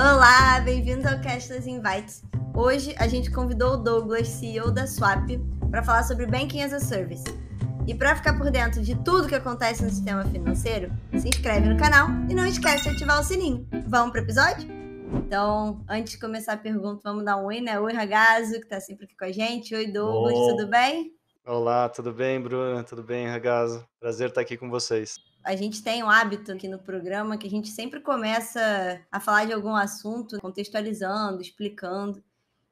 Olá, bem-vindo ao Cashless Invites. Hoje a gente convidou o Douglas, CEO da Swap, para falar sobre Banking as a Service. E para ficar por dentro de tudo que acontece no sistema financeiro, se inscreve no canal e não esquece de ativar o sininho. Vamos para o episódio? Então, antes de começar a pergunta, vamos dar um oi, né? Oi, Ragazo, que está sempre aqui com a gente. Oi, Douglas, oh. tudo bem? Olá, tudo bem, Bruna? Tudo bem, Ragazo? Prazer estar aqui com vocês a gente tem um hábito aqui no programa que a gente sempre começa a falar de algum assunto, contextualizando, explicando.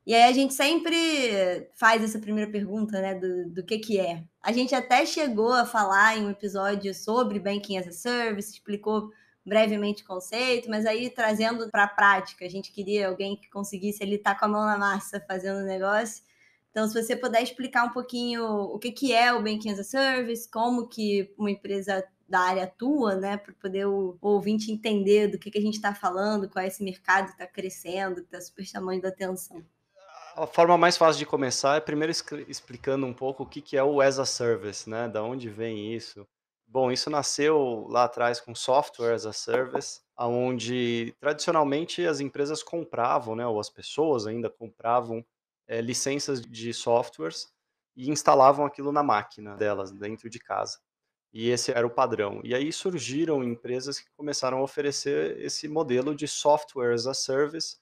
E aí a gente sempre faz essa primeira pergunta, né, do, do que que é. A gente até chegou a falar em um episódio sobre Banking as a Service, explicou brevemente o conceito, mas aí trazendo para a prática, a gente queria alguém que conseguisse ele estar tá com a mão na massa fazendo o negócio. Então, se você puder explicar um pouquinho o que, que é o Banking as a Service, como que uma empresa da área tua, né, para poder o, o ouvinte entender do que, que a gente está falando, qual é esse mercado que está crescendo, que está super chamando da atenção? A forma mais fácil de começar é primeiro explicando um pouco o que, que é o as a service, né, da onde vem isso. Bom, isso nasceu lá atrás com software as a service, onde tradicionalmente as empresas compravam, né, ou as pessoas ainda compravam é, licenças de softwares e instalavam aquilo na máquina delas, dentro de casa. E esse era o padrão. E aí surgiram empresas que começaram a oferecer esse modelo de software as a service,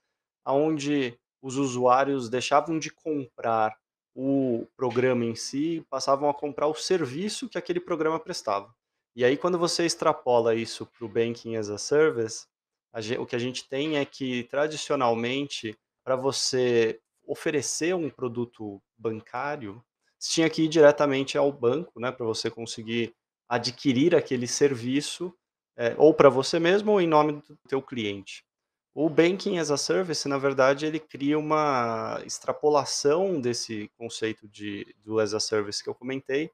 onde os usuários deixavam de comprar o programa em si e passavam a comprar o serviço que aquele programa prestava. E aí, quando você extrapola isso para o Banking as a Service, a gente, o que a gente tem é que, tradicionalmente, para você oferecer um produto bancário, você tinha que ir diretamente ao banco, né, para você conseguir adquirir aquele serviço é, ou para você mesmo ou em nome do teu cliente. O Banking as a Service, na verdade, ele cria uma extrapolação desse conceito de, do as a Service que eu comentei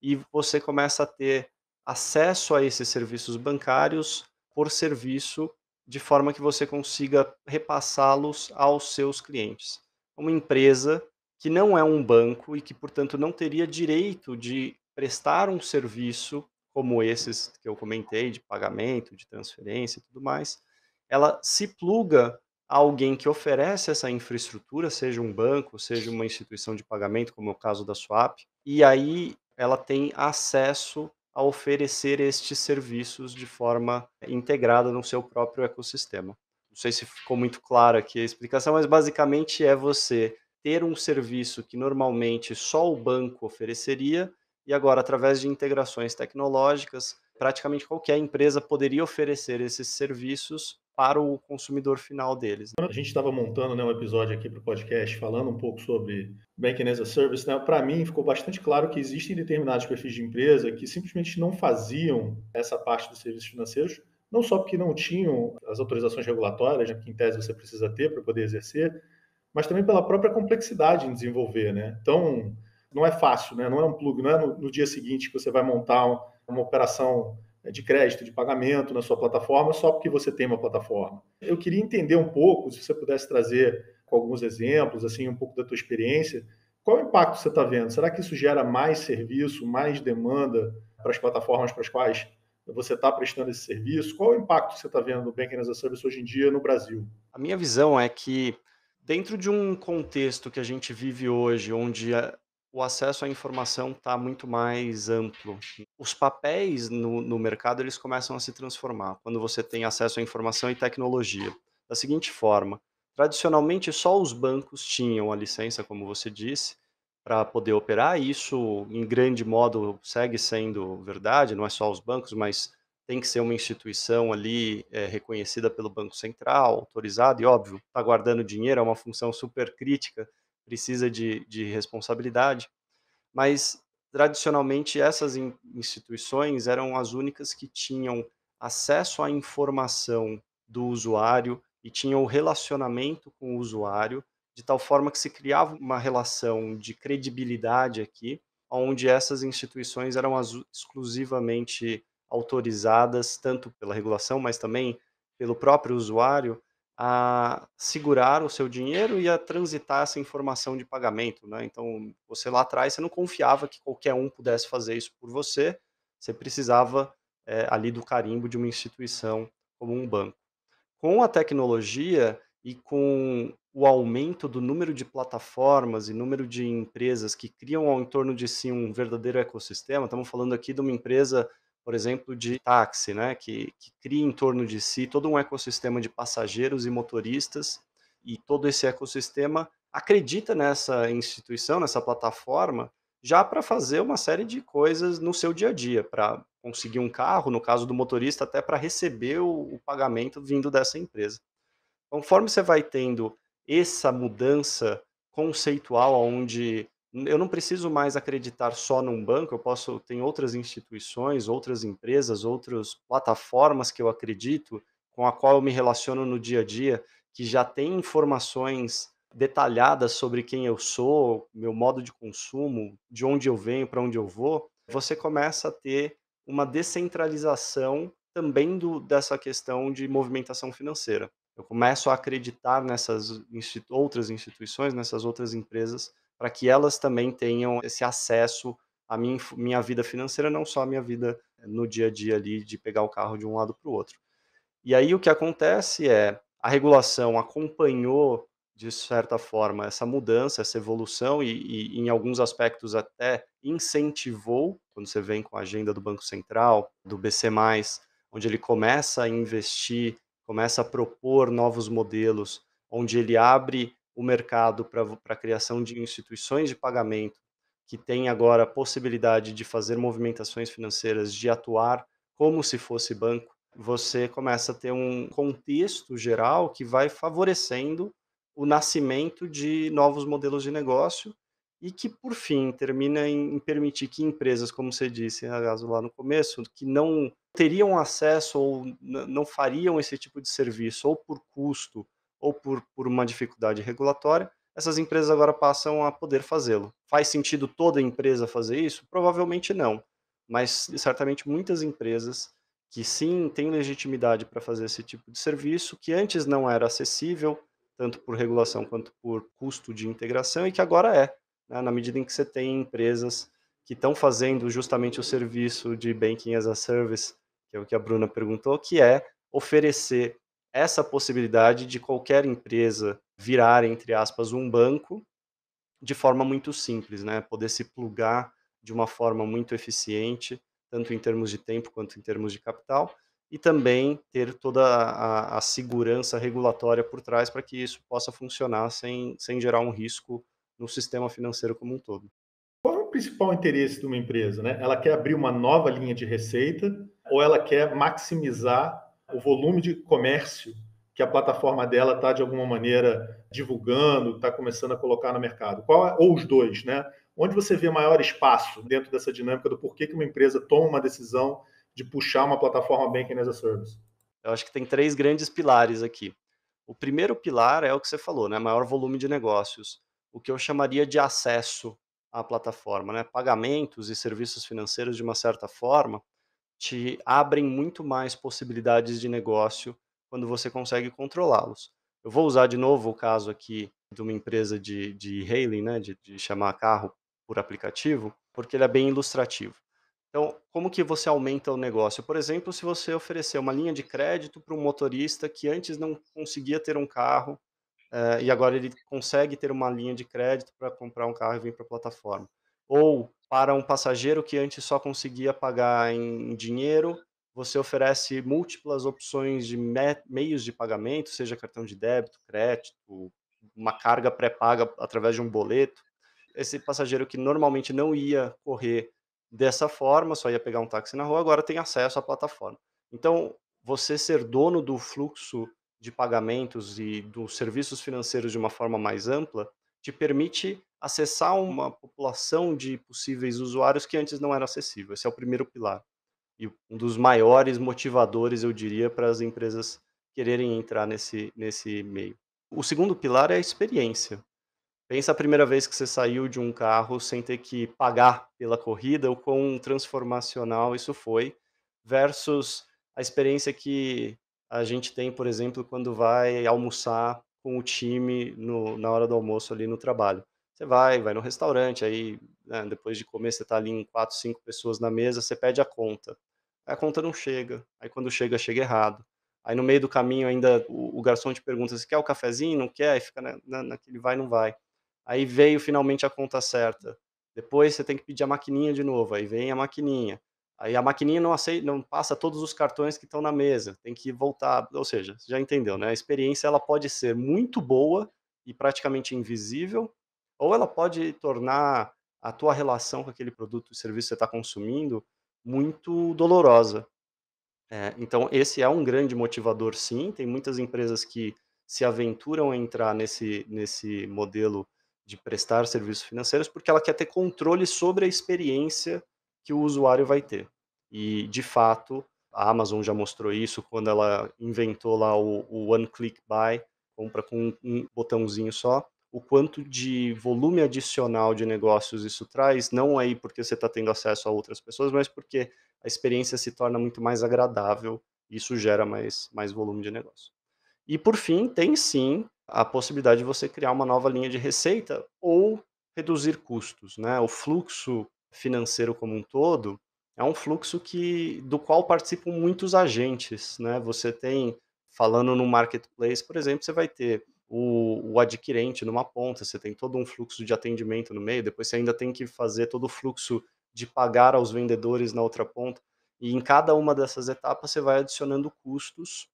e você começa a ter acesso a esses serviços bancários por serviço de forma que você consiga repassá-los aos seus clientes. Uma empresa que não é um banco e que, portanto, não teria direito de prestar um serviço como esses que eu comentei, de pagamento, de transferência e tudo mais, ela se pluga a alguém que oferece essa infraestrutura, seja um banco, seja uma instituição de pagamento, como é o caso da Swap, e aí ela tem acesso a oferecer estes serviços de forma integrada no seu próprio ecossistema. Não sei se ficou muito clara aqui a explicação, mas basicamente é você ter um serviço que normalmente só o banco ofereceria e agora, através de integrações tecnológicas, praticamente qualquer empresa poderia oferecer esses serviços para o consumidor final deles. Né? A gente estava montando né, um episódio aqui para o podcast falando um pouco sobre Banking as a Service. Né? Para mim, ficou bastante claro que existem determinados perfis de empresa que simplesmente não faziam essa parte dos serviços financeiros, não só porque não tinham as autorizações regulatórias, né, que em tese você precisa ter para poder exercer, mas também pela própria complexidade em desenvolver. Né? Então, não é fácil, né? não é um plug, não é no, no dia seguinte que você vai montar uma operação né, de crédito, de pagamento na sua plataforma, só porque você tem uma plataforma. Eu queria entender um pouco, se você pudesse trazer alguns exemplos, assim, um pouco da tua experiência, qual o impacto você está vendo? Será que isso gera mais serviço, mais demanda para as plataformas para as quais você está prestando esse serviço? Qual o impacto que você está vendo do Banking as a Service hoje em dia no Brasil? A minha visão é que, dentro de um contexto que a gente vive hoje, onde o acesso à informação está muito mais amplo. Os papéis no, no mercado eles começam a se transformar quando você tem acesso à informação e tecnologia. Da seguinte forma, tradicionalmente só os bancos tinham a licença, como você disse, para poder operar. E isso, em grande modo, segue sendo verdade. Não é só os bancos, mas tem que ser uma instituição ali é, reconhecida pelo Banco Central, autorizada e óbvio, está guardando dinheiro é uma função super crítica precisa de, de responsabilidade, mas tradicionalmente essas instituições eram as únicas que tinham acesso à informação do usuário e tinham o relacionamento com o usuário, de tal forma que se criava uma relação de credibilidade aqui, onde essas instituições eram as, exclusivamente autorizadas, tanto pela regulação, mas também pelo próprio usuário, a segurar o seu dinheiro e a transitar essa informação de pagamento. Né? Então, você lá atrás, você não confiava que qualquer um pudesse fazer isso por você, você precisava é, ali do carimbo de uma instituição como um banco. Com a tecnologia e com o aumento do número de plataformas e número de empresas que criam ao entorno de si um verdadeiro ecossistema, estamos falando aqui de uma empresa por exemplo, de táxi, né, que, que cria em torno de si todo um ecossistema de passageiros e motoristas, e todo esse ecossistema acredita nessa instituição, nessa plataforma, já para fazer uma série de coisas no seu dia a dia, para conseguir um carro, no caso do motorista, até para receber o, o, pagamento vindo dessa empresa. Conforme você vai tendo essa mudança conceitual, onde eu não preciso mais acreditar só num banco, eu posso tem outras instituições, outras empresas, outras plataformas que eu acredito, com a qual eu me relaciono no dia a dia, que já tem informações detalhadas sobre quem eu sou, meu modo de consumo, de onde eu venho, para onde eu vou, você começa a ter uma descentralização também do, dessa questão de movimentação financeira. Eu começo a acreditar nessas institu outras instituições, nessas outras empresas, para que elas também tenham esse acesso à minha, minha vida financeira, não só à minha vida eh, no dia a dia ali de pegar o carro de um lado para o outro. E aí o que acontece é a regulação acompanhou de certa forma essa mudança, essa evolução e, e em alguns aspectos até incentivou quando você vem com a agenda do Banco Central, do BC+, onde ele começa a investir, começa a propor novos modelos, onde ele abre o mercado para a criação de instituições de pagamento que têm agora a possibilidade de fazer movimentações financeiras, de atuar como se fosse banco, você começa a ter um contexto geral que vai favorecendo o nascimento de novos modelos de negócio e que, por fim, termina em permitir que empresas, como você disse, Ragazzo, né, lá no começo, que não teriam acesso ou não fariam esse tipo de serviço, ou por custo, ou por, por uma dificuldade regulatória, essas empresas agora passam a poder fazê-lo. Faz sentido toda empresa fazer isso? Provavelmente não, mas certamente muitas empresas que sim têm legitimidade para fazer esse tipo de serviço, que antes não era acessível, tanto por regulação quanto por custo de integração, e que agora é, né? na medida em que você tem empresas que estão fazendo justamente o serviço de Banking as a Service, que é o que a Bruna perguntou, que é oferecer essa possibilidade de qualquer empresa virar, entre aspas, um banco de forma muito simples, né? Poder se plugar de uma forma muito eficiente, tanto em termos de tempo quanto em termos de capital, e também ter toda a, a segurança regulatória por trás para que isso possa funcionar sem, sem gerar um risco no sistema financeiro como um todo. Qual é o principal interesse de uma empresa? Né? Ela quer abrir uma nova linha de receita ou ela quer maximizar o volume de comércio que a plataforma dela está, de alguma maneira, divulgando, está começando a colocar no mercado? Qual, é, ou os dois, né? Onde você vê maior espaço dentro dessa dinâmica do porquê que uma empresa toma uma decisão de puxar uma plataforma Banking as a Service? Eu acho que tem três grandes pilares aqui. O primeiro pilar é o que você falou, né? Maior volume de negócios. O que eu chamaria de acesso à plataforma, né? Pagamentos e serviços financeiros, de uma certa forma, te abrem muito mais possibilidades de negócio quando você consegue controlá-los. Eu vou usar de novo o caso aqui de uma empresa de, de hailing, né, de, de chamar carro por aplicativo, porque ele é bem ilustrativo. Então, como que você aumenta o negócio? Por exemplo, se você oferecer uma linha de crédito para um motorista que antes não conseguia ter um carro eh, e agora ele consegue ter uma linha de crédito para comprar um carro e vir para a plataforma. Ou para um passageiro que antes só conseguia pagar em dinheiro, você oferece múltiplas opções de meios de pagamento, seja cartão de débito, crédito, uma carga pré-paga através de um boleto. Esse passageiro que normalmente não ia correr dessa forma, só ia pegar um táxi na rua, agora tem acesso à plataforma. Então, você ser dono do fluxo de pagamentos e dos serviços financeiros de uma forma mais ampla te permite acessar uma população de possíveis usuários que antes não era acessível. Esse é o primeiro pilar. E um dos maiores motivadores, eu diria, para as empresas quererem entrar nesse, nesse meio. O segundo pilar é a experiência. Pensa a primeira vez que você saiu de um carro sem ter que pagar pela corrida, o quão transformacional isso foi, versus a experiência que a gente tem, por exemplo, quando vai almoçar com o time no, na hora do almoço ali no trabalho. Você vai, vai no restaurante, aí né, depois de comer você está ali em quatro, cinco pessoas na mesa, você pede a conta. Aí a conta não chega. Aí quando chega, chega errado. Aí no meio do caminho ainda o, o garçom te pergunta se quer o cafezinho, não quer, aí fica na, né, na, naquele vai, não vai. Aí veio finalmente a conta certa. Depois você tem que pedir a maquininha de novo, aí vem a maquininha. Aí a maquininha não aceita, não passa todos os cartões que estão na mesa, tem que voltar, ou seja, já entendeu, né? A experiência ela pode ser muito boa e praticamente invisível, ou ela pode tornar a tua relação com aquele produto e serviço que você está consumindo muito dolorosa. É, então, esse é um grande motivador, sim. Tem muitas empresas que se aventuram a entrar nesse, nesse modelo de prestar serviços financeiros porque ela quer ter controle sobre a experiência que o usuário vai ter. E, de fato, a Amazon já mostrou isso quando ela inventou lá o, o One Click Buy, compra com um botãozinho só o quanto de volume adicional de negócios isso traz, não aí porque você está tendo acesso a outras pessoas, mas porque a experiência se torna muito mais agradável, e isso gera mais, mais volume de negócio. E por fim, tem sim a possibilidade de você criar uma nova linha de receita ou reduzir custos, né? O fluxo financeiro como um todo é um fluxo que do qual participam muitos agentes, né? Você tem falando no marketplace, por exemplo, você vai ter o, o, adquirente numa ponta, você tem todo um fluxo de atendimento no meio, depois você ainda tem que fazer todo o fluxo de pagar aos vendedores na outra ponta. E em cada uma dessas etapas você vai adicionando custos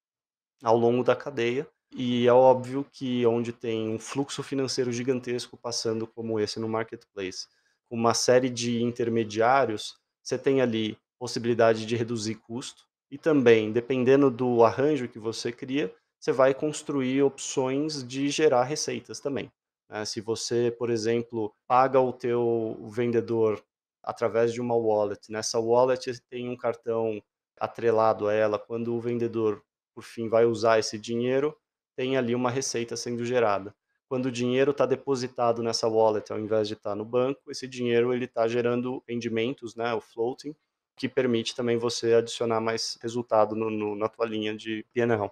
ao longo da cadeia. E é óbvio que onde tem um fluxo financeiro gigantesco passando como esse no marketplace, com uma série de intermediários, você tem ali possibilidade de reduzir custo e também, dependendo do arranjo que você cria, você vai construir opções de gerar receitas também. Né? Se você, por exemplo, paga o teu vendedor através de uma wallet, nessa wallet tem um cartão atrelado a ela, quando o vendedor, por fim, vai usar esse dinheiro, tem ali uma receita sendo gerada. Quando o dinheiro está depositado nessa wallet, ao invés de estar tá no banco, esse dinheiro ele está gerando rendimentos, né, o floating, que permite também você adicionar mais resultado no, no, na tua linha de P&L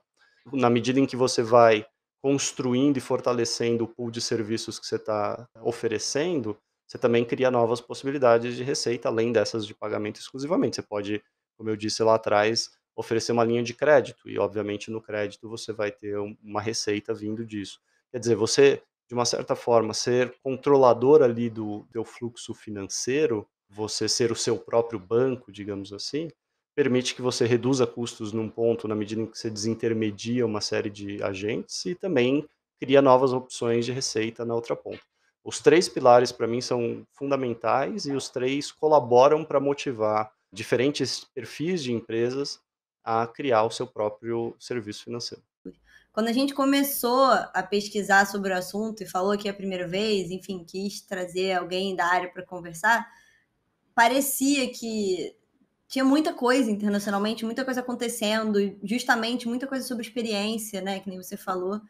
na medida em que você vai construindo e fortalecendo o pool de serviços que você está oferecendo, você também cria novas possibilidades de receita, além dessas de pagamento exclusivamente. Você pode, como eu disse lá atrás, oferecer uma linha de crédito, e obviamente no crédito você vai ter uma receita vindo disso. Quer dizer, você, de uma certa forma, ser controlador ali do teu fluxo financeiro, você ser o seu próprio banco, digamos assim, permite que você reduza custos num ponto na medida em que você desintermedia uma série de agentes e também cria novas opções de receita na outra ponta. Os três pilares, para mim, são fundamentais e os três colaboram para motivar diferentes perfis de empresas a criar o seu próprio serviço financeiro. Quando a gente começou a pesquisar sobre o assunto e falou que é a primeira vez, enfim, quis trazer alguém da área para conversar, parecia que tinha muita coisa internacionalmente, muita coisa acontecendo, justamente muita coisa sobre experiência, né, que nem você falou.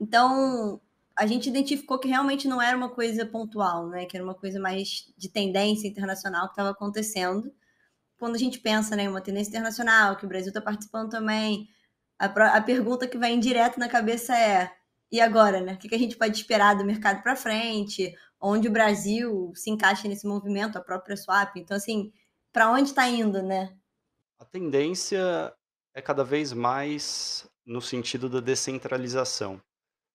Então, a gente identificou que realmente não era uma coisa pontual, né, que era uma coisa mais de tendência internacional que estava acontecendo. Quando a gente pensa, né, uma tendência internacional, que o Brasil está participando também, a, a pergunta que vai direto na cabeça é: e agora, né? O que a gente pode esperar do mercado para frente? Onde o Brasil se encaixa nesse movimento, a própria swap? Então, assim, para onde está indo, né? A tendência é cada vez mais no sentido da descentralização.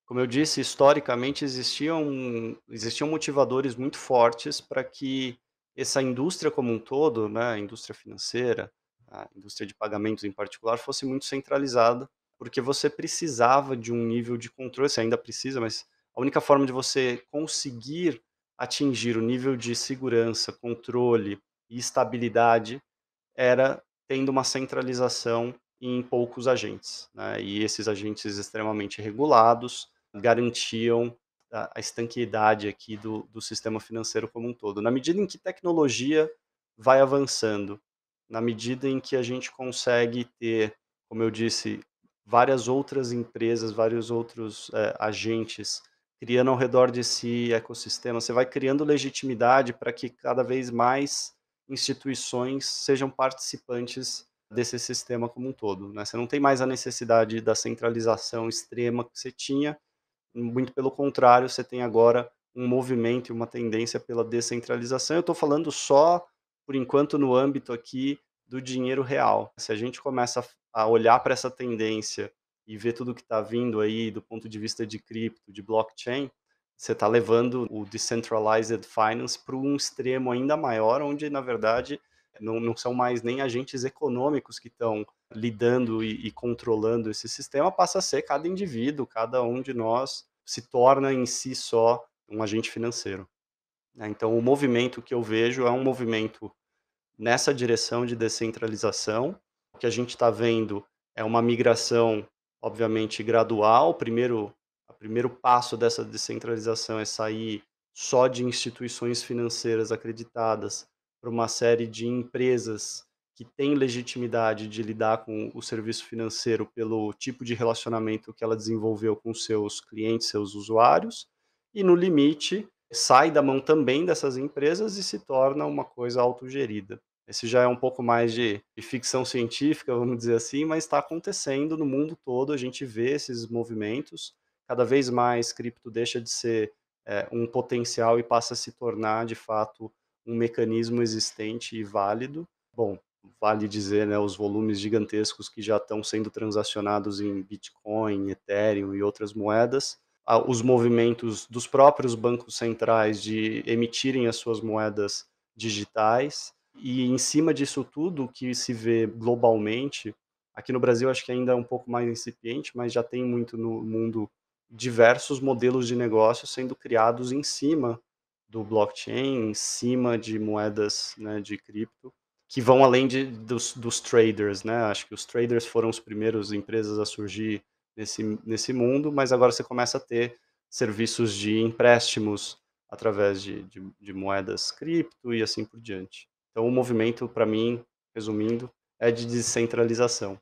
Como eu disse, historicamente existiam, existiam motivadores muito fortes para que essa indústria como um todo, né, a indústria financeira, a indústria de pagamentos em particular, fosse muito centralizada, porque você precisava de um nível de controle, você ainda precisa, mas a única forma de você conseguir atingir o nível de segurança, controle e estabilidade era tendo uma centralização em poucos agentes. Né? E esses agentes extremamente regulados garantiam a, a estanqueidade aqui do, do sistema financeiro como um todo. Na medida em que tecnologia vai avançando, na medida em que a gente consegue ter, como eu disse, várias outras empresas, vários outros é, agentes criando ao redor de si ecossistema, você vai criando legitimidade para que cada vez mais instituições sejam participantes desse sistema como um todo. Né? Você não tem mais a necessidade da centralização extrema que você tinha, muito pelo contrário, você tem agora um movimento e uma tendência pela descentralização. Eu estou falando só, por enquanto, no âmbito aqui do dinheiro real. Se a gente começa a olhar para essa tendência e ver tudo que está vindo aí do ponto de vista de cripto, de blockchain, você está levando o decentralized finance para um extremo ainda maior, onde, na verdade, não, não são mais nem agentes econômicos que estão lidando e, e, controlando esse sistema, passa a ser cada indivíduo, cada um de nós se torna em si só um agente financeiro. Né? Então, o movimento que eu vejo é um movimento nessa direção de descentralização. O que a gente está vendo é uma migração, obviamente, gradual. Primeiro, o primeiro passo dessa descentralização é sair só de instituições financeiras acreditadas para uma série de empresas que têm legitimidade de lidar com o serviço financeiro pelo tipo de relacionamento que ela desenvolveu com seus clientes, seus usuários, e no limite sai da mão também dessas empresas e se torna uma coisa autogerida. Esse já é um pouco mais de, de ficção científica, vamos dizer assim, mas está acontecendo no mundo todo, a gente vê esses movimentos cada vez mais cripto deixa de ser é, um potencial e passa a se tornar, de fato, um mecanismo existente e válido. Bom, vale dizer né, os volumes gigantescos que já estão sendo transacionados em Bitcoin, Ethereum e outras moedas, os movimentos dos próprios bancos centrais de emitirem as suas moedas digitais. E em cima disso tudo que se vê globalmente, aqui no Brasil acho que ainda é um pouco mais incipiente, mas já tem muito no mundo diversos modelos de negócio sendo criados em cima do blockchain, em cima de moedas né, de cripto, que vão além de, dos, dos, traders, né? Acho que os traders foram os primeiros empresas a surgir nesse, nesse mundo, mas agora você começa a ter serviços de empréstimos através de, de, de moedas cripto e assim por diante. Então, o movimento, para mim, resumindo, é de descentralização.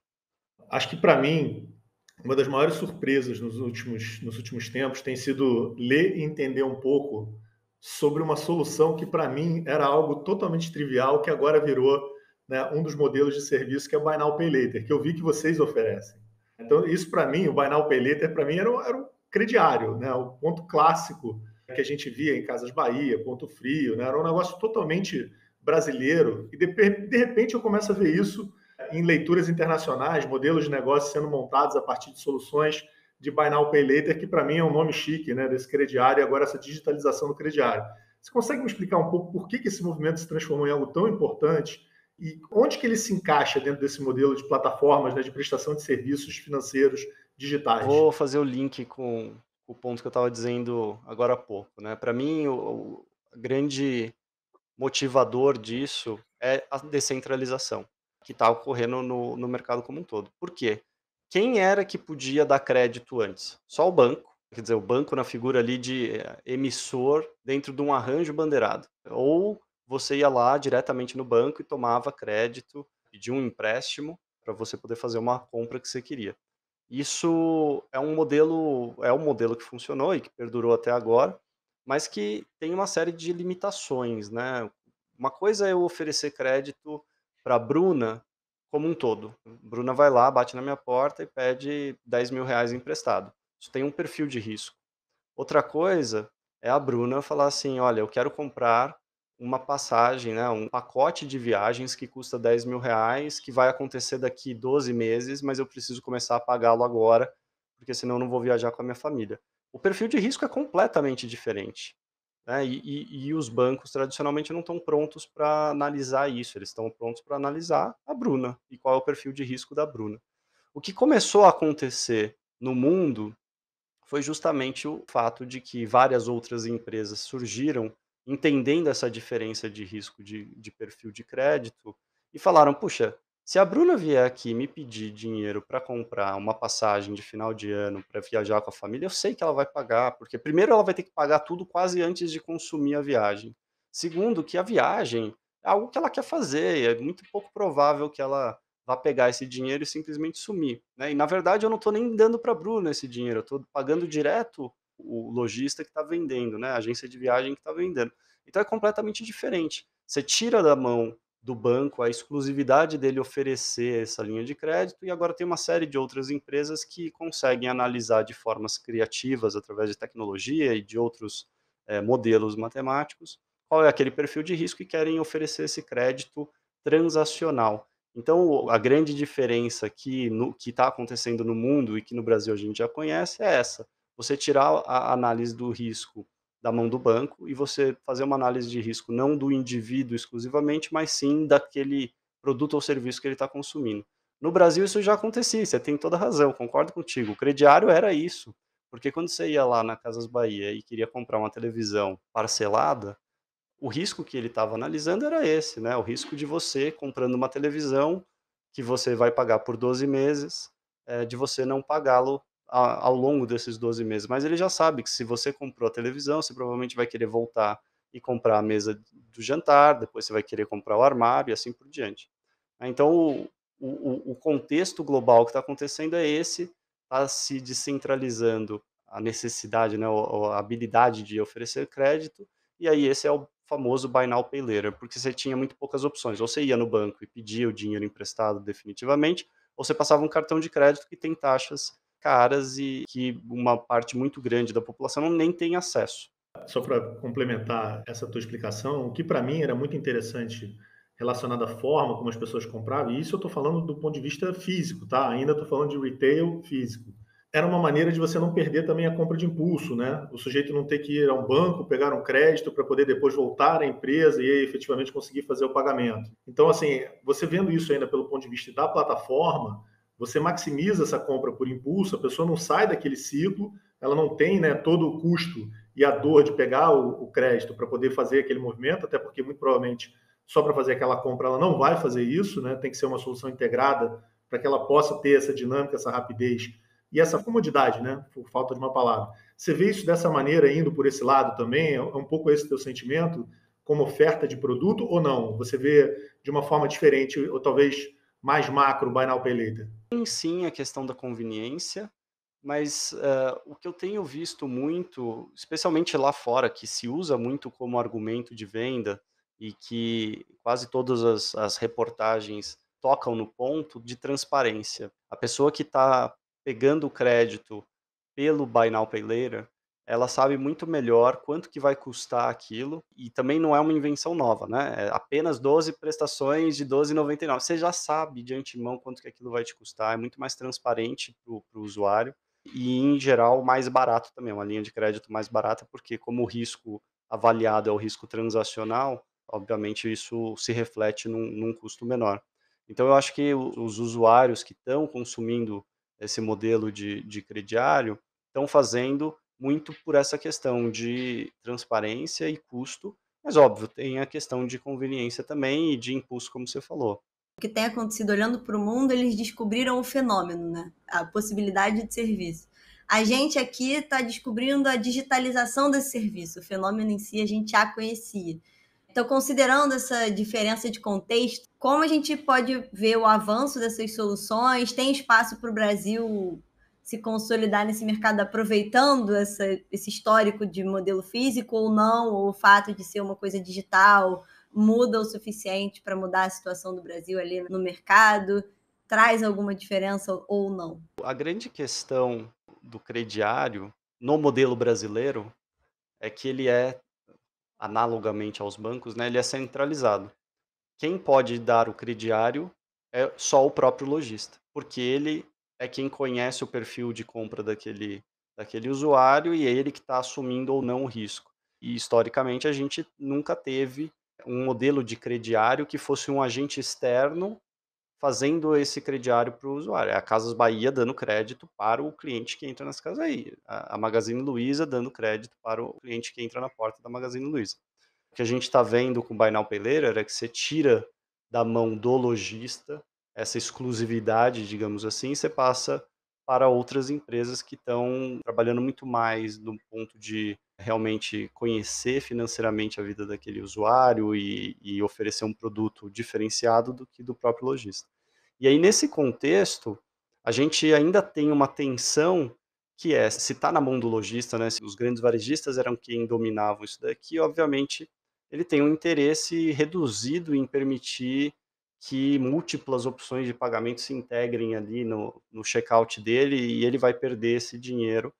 Acho que para mim, uma das maiores surpresas nos últimos, nos últimos tempos tem sido ler e entender um pouco sobre uma solução que, para mim, era algo totalmente trivial, que agora virou né, um dos modelos de serviço, que é o Buy Now Pay Later, que eu vi que vocês oferecem. Então, isso para mim, o Buy Now Pay Later, para mim, era, um, era um crediário, né, o ponto clássico que a gente via em Casas Bahia, Ponto Frio, né, era um negócio totalmente brasileiro. E de, de repente eu começo a ver isso em leituras internacionais, modelos de negócio sendo montados a partir de soluções de Buy Now Pay Later, que para mim é um nome chique né, desse crediário e agora essa digitalização do crediário. Você consegue me explicar um pouco por que, que esse movimento se transformou em algo tão importante e onde que ele se encaixa dentro desse modelo de plataformas né, de prestação de serviços financeiros digitais? Vou fazer o link com o ponto que eu estava dizendo agora há pouco. Né? Para mim, o, o grande motivador disso é a descentralização que está ocorrendo no, no mercado como um todo. Por quê? Quem era que podia dar crédito antes? Só o banco, quer dizer, o banco na figura ali de eh, emissor dentro de um arranjo bandeirado. Ou você ia lá diretamente no banco e tomava crédito, pedia um empréstimo para você poder fazer uma compra que você queria. Isso é um modelo, é um modelo que funcionou e que perdurou até agora, mas que tem uma série de limitações, né? Uma coisa é eu oferecer crédito para Bruna como um todo. Bruna vai lá, bate na minha porta e pede 10 mil reais emprestado. Isso tem um perfil de risco. Outra coisa é a Bruna falar assim: olha, eu quero comprar uma passagem, né, um pacote de viagens que custa 10 mil reais, que vai acontecer daqui 12 meses, mas eu preciso começar a pagá-lo agora, porque senão eu não vou viajar com a minha família. O perfil de risco é completamente diferente. Né? E, e, e, os bancos tradicionalmente não estão prontos para analisar isso, eles estão prontos para analisar a Bruna e qual é o perfil de risco da Bruna. O que começou a acontecer no mundo foi justamente o fato de que várias outras empresas surgiram entendendo essa diferença de risco de, de perfil de crédito e falaram: puxa, se a Bruna vier aqui me pedir dinheiro para comprar uma passagem de final de ano para viajar com a família, eu sei que ela vai pagar, porque primeiro ela vai ter que pagar tudo quase antes de consumir a viagem. Segundo, que a viagem é algo que ela quer fazer, e é muito pouco provável que ela vá pegar esse dinheiro e simplesmente sumir. Né? E na verdade eu não estou nem dando para a Bruna esse dinheiro, eu estou pagando direto o lojista que está vendendo, né? a agência de viagem que está vendendo. Então é completamente diferente. Você tira da mão do banco, a exclusividade dele oferecer essa linha de crédito, e agora tem uma série de outras empresas que conseguem analisar de formas criativas, através de tecnologia e de outros é, modelos matemáticos, qual é aquele perfil de risco e querem oferecer esse crédito transacional. Então, a grande diferença que está acontecendo no mundo e que no Brasil a gente já conhece é essa: você tirar a análise do risco da mão do banco e você fazer uma análise de risco não do indivíduo exclusivamente, mas sim daquele produto ou serviço que ele está consumindo. No Brasil isso já acontecia, você tem toda razão, concordo contigo. O crediário era isso, porque quando você ia lá na Casas Bahia e queria comprar uma televisão parcelada, o risco que ele estava analisando era esse, né? O risco de você comprando uma televisão que você vai pagar por 12 meses, é, de você não pagá-lo ao longo desses 12 meses, mas ele já sabe que se você comprou a televisão, você provavelmente vai querer voltar e comprar a mesa do jantar, depois você vai querer comprar o armário e assim por diante. Né? Então, o, o, o contexto global que está acontecendo é esse, está se descentralizando a necessidade, né, a habilidade de oferecer crédito, e aí esse é o famoso buy now pay later, porque você tinha muito poucas opções, ou você ia no banco e pedia o dinheiro emprestado definitivamente, ou você passava um cartão de crédito que tem taxas caras e que uma parte muito grande da população nem tem acesso. Só para complementar essa tua explicação, o que para mim era muito interessante relacionado à forma como as pessoas compravam, e isso eu estou falando do ponto de vista físico, tá? Ainda estou falando de retail físico era uma maneira de você não perder também a compra de impulso, né? O sujeito não ter que ir a um banco, pegar um crédito para poder depois voltar à empresa e efetivamente conseguir fazer o pagamento. Então, assim, você vendo isso ainda pelo ponto de vista da plataforma, você maximiza essa compra por impulso, a pessoa não sai daquele ciclo, ela não tem né, todo o custo e a dor de pegar o, o crédito para poder fazer aquele movimento, até porque muito provavelmente só para fazer aquela compra ela não vai fazer isso, né? tem que ser uma solução integrada para que ela possa ter essa dinâmica, essa rapidez e essa comodidade, né? por falta de uma palavra. Você vê isso dessa maneira, indo por esse lado também? É, é um pouco esse teu sentimento como oferta de produto ou não? Você vê de uma forma diferente ou talvez mais macro, buy now, pay later? Tem sim a questão da conveniência, mas uh, o que eu tenho visto muito, especialmente lá fora, que se usa muito como argumento de venda e que quase todas as, as reportagens tocam no ponto de transparência. A pessoa que está pegando o crédito pelo Buy Now Pay Later, ela sabe muito melhor quanto que vai custar aquilo e também não é uma invenção nova, né? É apenas 12 prestações de 12,99. Você já sabe de antemão quanto que aquilo vai te custar, é muito mais transparente para o usuário e, em geral, mais barato também, uma linha de crédito mais barata, porque como o risco avaliado é o risco transacional, obviamente isso se reflete num, num custo menor. Então, eu acho que os usuários que estão consumindo esse modelo de, de crediário estão fazendo muito por essa questão de transparência e custo, mas óbvio, tem a questão de conveniência também e de impulso, como você falou. O que tem acontecido olhando para o mundo, eles descobriram o fenômeno, né? A possibilidade de serviço. A gente aqui está descobrindo a digitalização desse serviço, o fenômeno em si a gente já conhecia. Então, considerando essa diferença de contexto, como a gente pode ver o avanço dessas soluções? Tem espaço para o Brasil se consolidar nesse mercado aproveitando essa, esse histórico de modelo físico ou não, ou o fato de ser uma coisa digital muda o suficiente para mudar a situação do Brasil ali no mercado? Traz alguma diferença ou não? A grande questão do crediário no modelo brasileiro é que ele é, analogamente aos bancos, né, ele é centralizado. Quem pode dar o crediário é só o próprio lojista, porque ele é quem conhece o perfil de compra daquele, daquele usuário e é ele que está assumindo ou não o risco. E historicamente a gente nunca teve um modelo de crediário que fosse um agente externo fazendo esse crediário para o usuário. É a Casas Bahia dando crédito para o cliente que entra nas casas aí. A Magazine Luiza dando crédito para o cliente que entra na porta da Magazine Luiza. O que a gente está vendo com o Bainal Peleira é que você tira da mão do lojista essa exclusividade, digamos assim, você passa para outras empresas que estão trabalhando muito mais no ponto de realmente conhecer financeiramente a vida daquele usuário e, e oferecer um produto diferenciado do que do próprio lojista. E aí, nesse contexto, a gente ainda tem uma tensão que é, se está na mão do lojista, né, os grandes varejistas eram quem dominavam isso daqui, obviamente ele tem um interesse reduzido em permitir que múltiplas opções de pagamento se integrem ali no, no checkout dele e ele vai perder esse dinheiro.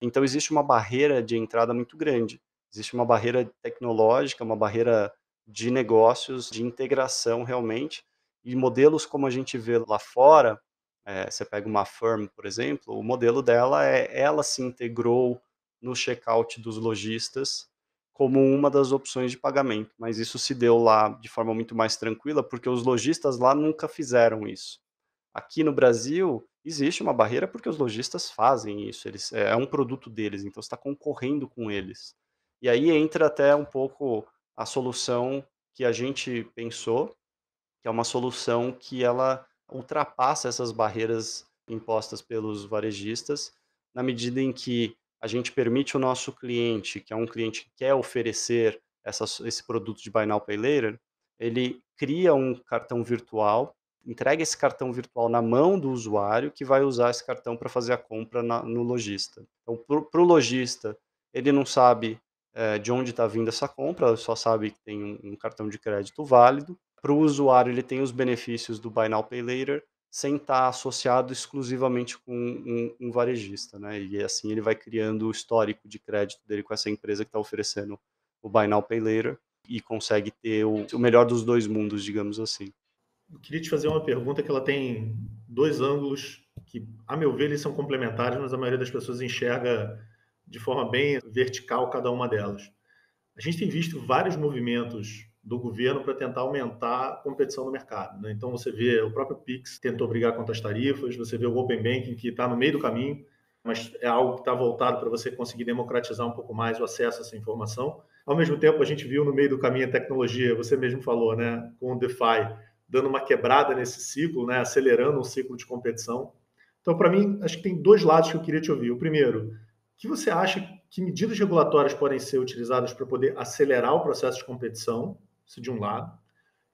Então, existe uma barreira de entrada muito grande. Existe uma barreira tecnológica, uma barreira de negócios, de integração realmente. E modelos como a gente vê lá fora, é, você pega uma firm, por exemplo, o modelo dela é ela se integrou no checkout dos lojistas como uma das opções de pagamento, mas isso se deu lá de forma muito mais tranquila, porque os lojistas lá nunca fizeram isso. Aqui no Brasil, existe uma barreira porque os lojistas fazem isso, eles, é, é um produto deles, então está concorrendo com eles. E aí entra até um pouco a solução que a gente pensou, que é uma solução que ela ultrapassa essas barreiras impostas pelos varejistas, na medida em que a gente permite o nosso cliente, que é um cliente que quer oferecer essa, esse produto de Buy Now Pay Later, ele cria um cartão virtual, entrega esse cartão virtual na mão do usuário que vai usar esse cartão para fazer a compra na, no lojista. Então, para o lojista, ele não sabe é, de onde está vindo essa compra, ele só sabe que tem um, um cartão de crédito válido. Para o usuário, ele tem os benefícios do Buy Now Pay Later sem estar associado exclusivamente com um, um, varejista, né? E assim ele vai criando o histórico de crédito dele com essa empresa que está oferecendo o Buy Now Pay Later e consegue ter o, o, melhor dos dois mundos, digamos assim. Eu queria te fazer uma pergunta que ela tem dois ângulos que, a meu ver, eles são complementares, mas a maioria das pessoas enxerga de forma bem vertical cada uma delas. A gente tem visto vários movimentos do governo para tentar aumentar a competição no mercado. Né? Então, você vê o próprio Pix tentou brigar contra as tarifas, você vê o Open Banking que está no meio do caminho, mas é algo que está voltado para você conseguir democratizar um pouco mais o acesso a essa informação. Ao mesmo tempo, a gente viu no meio do caminho a tecnologia, você mesmo falou, né, com o DeFi, dando uma quebrada nesse ciclo, né, acelerando um ciclo de competição. Então, para mim, acho que tem dois lados que eu queria te ouvir. O primeiro, que você acha que medidas regulatórias podem ser utilizadas para poder acelerar o processo de competição isso de um lado.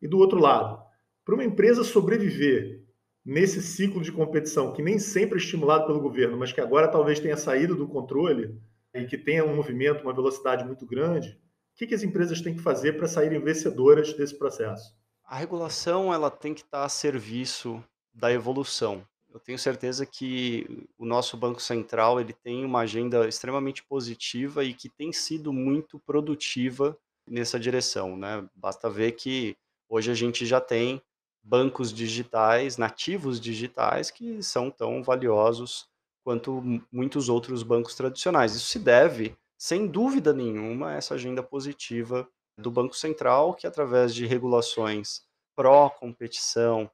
E do outro lado, para uma empresa sobreviver nesse ciclo de competição que nem sempre é estimulado pelo governo, mas que agora talvez tenha saído do controle e que tenha um movimento, uma velocidade muito grande, o que, que as empresas têm que fazer para saírem vencedoras desse processo? A regulação ela tem que estar a serviço da evolução. Eu tenho certeza que o nosso Banco Central ele tem uma agenda extremamente positiva e que tem sido muito produtiva nessa direção, né? Basta ver que hoje a gente já tem bancos digitais, nativos digitais, que são tão valiosos quanto muitos outros bancos tradicionais. Isso se deve, sem dúvida nenhuma, a essa agenda positiva do Banco Central, que através de regulações pró-competição,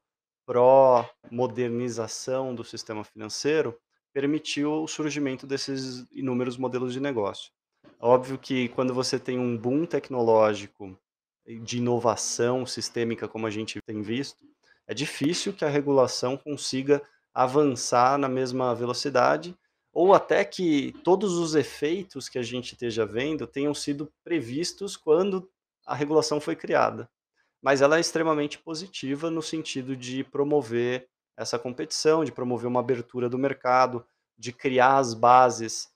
pró-modernização do sistema financeiro, permitiu o surgimento desses inúmeros modelos de negócio. Óbvio que quando você tem um boom tecnológico de inovação sistêmica, como a gente tem visto, é difícil que a regulação consiga avançar na mesma velocidade ou até que todos os efeitos que a gente esteja vendo tenham sido previstos quando a regulação foi criada. Mas ela é extremamente positiva no sentido de promover essa competição, de promover uma abertura do mercado, de criar as bases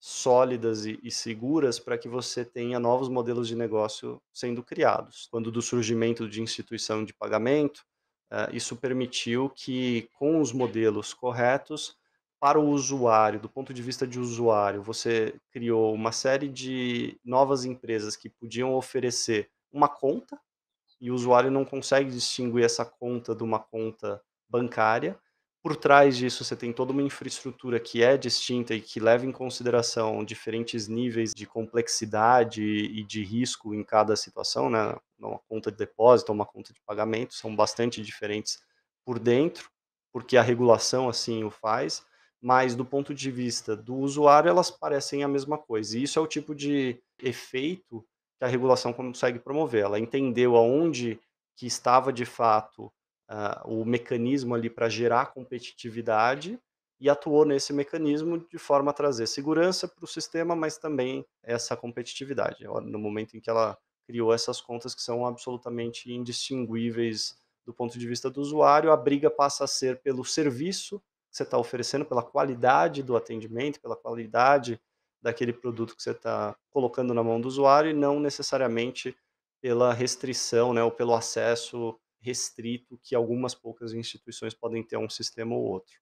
sólidas e, e seguras para que você tenha novos modelos de negócio sendo criados. Quando do surgimento de instituição de pagamento, uh, isso permitiu que, com os modelos corretos, para o usuário, do ponto de vista de usuário, você criou uma série de novas empresas que podiam oferecer uma conta, e o usuário não consegue distinguir essa conta de uma conta bancária, por trás disso você tem toda uma infraestrutura que é distinta e que leva em consideração diferentes níveis de complexidade e de risco em cada situação, né? Uma conta de depósito, uma conta de pagamento são bastante diferentes por dentro, porque a regulação assim o faz, mas do ponto de vista do usuário elas parecem a mesma coisa. E isso é o tipo de efeito que a regulação consegue promover. Ela entendeu aonde que estava de fato uh, o mecanismo ali para gerar competitividade e atuou nesse mecanismo de forma a trazer segurança para o sistema, mas também essa competitividade. É no momento em que ela criou essas contas que são absolutamente indistinguíveis do ponto de vista do usuário, a briga passa a ser pelo serviço que você está oferecendo, pela qualidade do atendimento, pela qualidade daquele produto que você está colocando na mão do usuário e não necessariamente pela restrição né, ou pelo acesso restrito que algumas poucas instituições podem ter um sistema ou outro.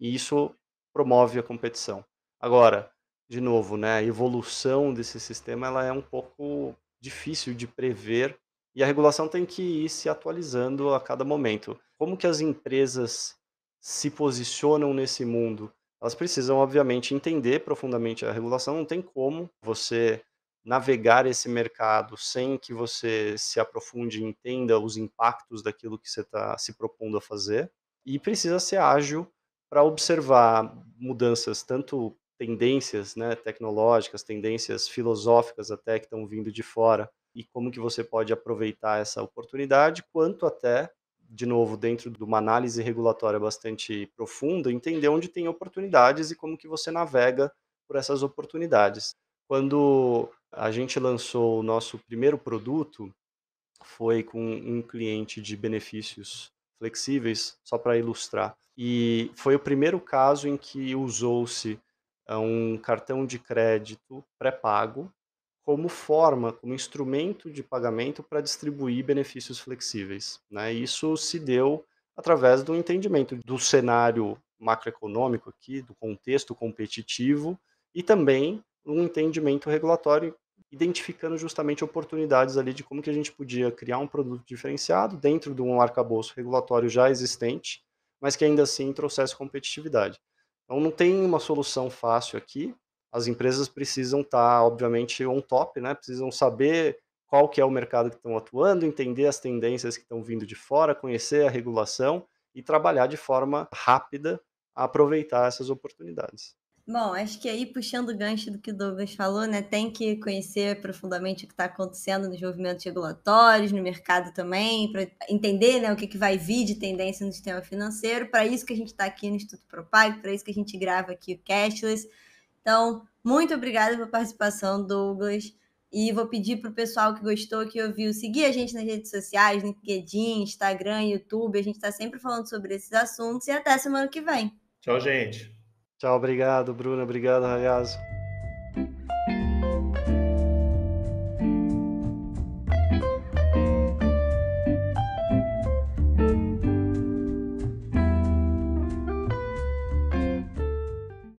E isso promove a competição. Agora, de novo, né, a evolução desse sistema ela é um pouco difícil de prever e a regulação tem que ir se atualizando a cada momento. Como que as empresas se posicionam nesse mundo? Elas precisam, obviamente, entender profundamente a regulação, não tem como você navegar esse mercado sem que você se aprofunde e entenda os impactos daquilo que você está se propondo a fazer. E precisa ser ágil para observar mudanças, tanto tendências né, tecnológicas, tendências filosóficas até que estão vindo de fora, e como que você pode aproveitar essa oportunidade, quanto até, de novo, dentro de uma análise regulatória bastante profunda, entender onde tem oportunidades e como que você navega por essas oportunidades. Quando a gente lançou o nosso primeiro produto, foi com um cliente de benefícios flexíveis, só para ilustrar. E foi o primeiro caso em que usou-se eh, um cartão de crédito pré-pago como forma, como instrumento de pagamento para distribuir benefícios flexíveis. Né? Isso se deu através do entendimento do cenário macroeconômico aqui, do contexto competitivo e também um entendimento regulatório identificando justamente oportunidades ali de como que a gente podia criar um produto diferenciado dentro de um arcabouço regulatório já existente, mas que ainda assim trouxesse competitividade. Então não tem uma solução fácil aqui. As empresas precisam estar, tá, obviamente, on top, né? Precisam saber qual que é o mercado que estão atuando, entender as tendências que estão vindo de fora, conhecer a regulação e trabalhar de forma rápida a aproveitar essas oportunidades. Bom, acho que aí, puxando o gancho do que o Douglas falou, né, tem que conhecer profundamente o que está acontecendo nos movimentos regulatórios, no mercado também, para entender né, o que, que vai vir de tendência no sistema financeiro. Para isso que a gente está aqui no Instituto Propag, para isso que a gente grava aqui o Cashless. Então, muito obrigada pela participação, Douglas. E vou pedir para o pessoal que gostou, que ouviu, seguir a gente nas redes sociais, LinkedIn, Instagram, YouTube. A gente está sempre falando sobre esses assuntos. E até semana que vem. Tchau, gente. Tchau, obrigado, Bruna. Obrigado, Ragazzo.